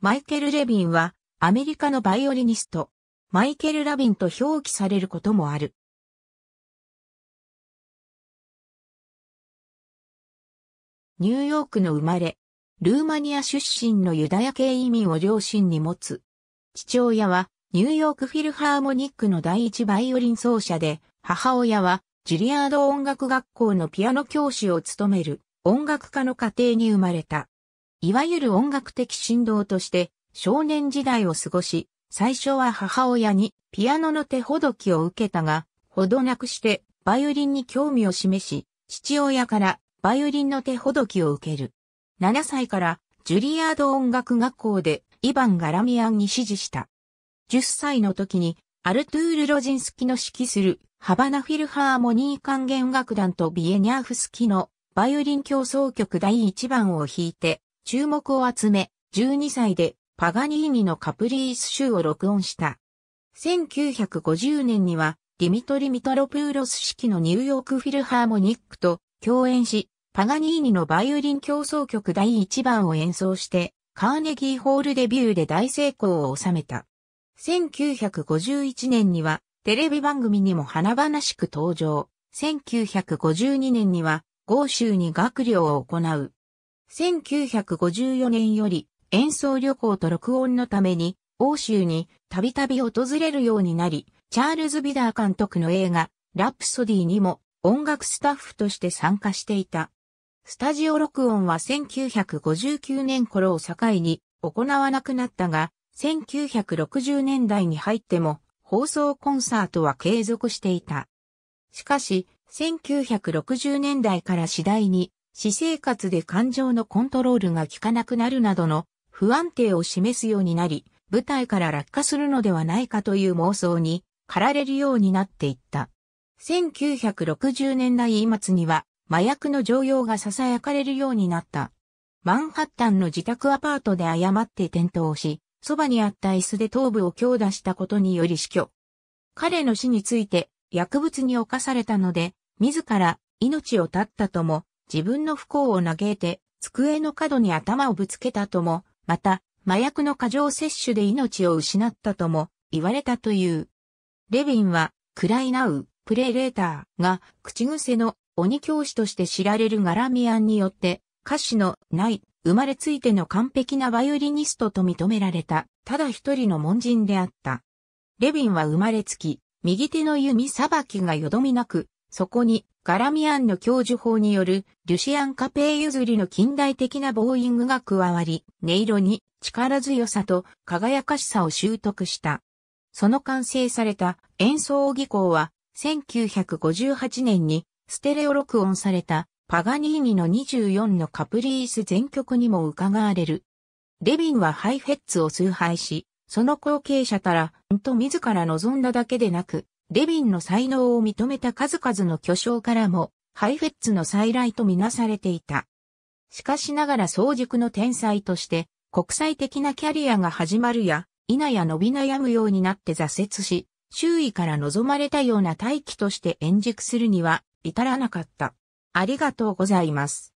マイケル・レビンは、アメリカのバイオリニスト、マイケル・ラビンと表記されることもある。ニューヨークの生まれ、ルーマニア出身のユダヤ系移民を両親に持つ。父親は、ニューヨークフィルハーモニックの第一バイオリン奏者で、母親は、ジュリアード音楽学校のピアノ教師を務める、音楽家の家庭に生まれた。いわゆる音楽的振動として少年時代を過ごし、最初は母親にピアノの手ほどきを受けたが、ほどなくしてバイオリンに興味を示し、父親からバイオリンの手ほどきを受ける。7歳からジュリアード音楽学校でイヴァン・ガラミアンに指示した。10歳の時にアルトゥール・ロジンスキの指揮するハバナフィルハーモニー管弦楽団とビエニャーフスキのバイオリン競争曲第1番を弾いて注目を集め、12歳でパガニーニのカプリース州を録音した。1950年には、ディミトリ・ミトロプーロス式のニューヨークフィルハーモニックと共演し、パガニーニのバイオリン競争曲第1番を演奏して、カーネギーホールデビューで大成功を収めた。1951年には、テレビ番組にも華々しく登場。1952年には、豪州に学寮を行う。1954年より演奏旅行と録音のために欧州にたびたび訪れるようになり、チャールズ・ビダー監督の映画、ラプソディにも音楽スタッフとして参加していた。スタジオ録音は1959年頃を境に行わなくなったが、1960年代に入っても放送コンサートは継続していた。しかし、1960年代から次第に私生活で感情のコントロールが効かなくなるなどの不安定を示すようになり、舞台から落下するのではないかという妄想に駆られるようになっていった。1960年代末には麻薬の常用が囁かれるようになった。マンハッタンの自宅アパートで誤って転倒し、そばにあった椅子で頭部を強打したことにより死去。彼の死について薬物に侵されたので、自ら命を絶ったとも自分の不幸を嘆いて、机の角に頭をぶつけたとも、また、麻薬の過剰摂取で命を失ったとも、言われたという。レヴィンは、クライナウ、プレレーターが、口癖の鬼教師として知られるガラミアンによって、歌詞のない、生まれついての完璧なバイオリニストと認められた、ただ一人の門人であった。レヴィンは生まれつき、右手の弓さばきがよどみなく、そこにガラミアンの教授法による、リュシアン・カペー譲りの近代的なボーイングが加わり、音色に力強さと輝かしさを習得した。その完成された演奏技巧は、1958年にステレオ録音されたパガニーニの24のカプリース全曲にも伺われる。レビンはハイフェッツを崇拝し、その後継者たら、んと自ら望んだだけでなく、レヴィンの才能を認めた数々の巨匠からも、ハイフェッツの再来とみなされていた。しかしながら早熟の天才として、国際的なキャリアが始まるや、否や伸び悩むようになって挫折し、周囲から望まれたような大機として円熟するには至らなかった。ありがとうございます。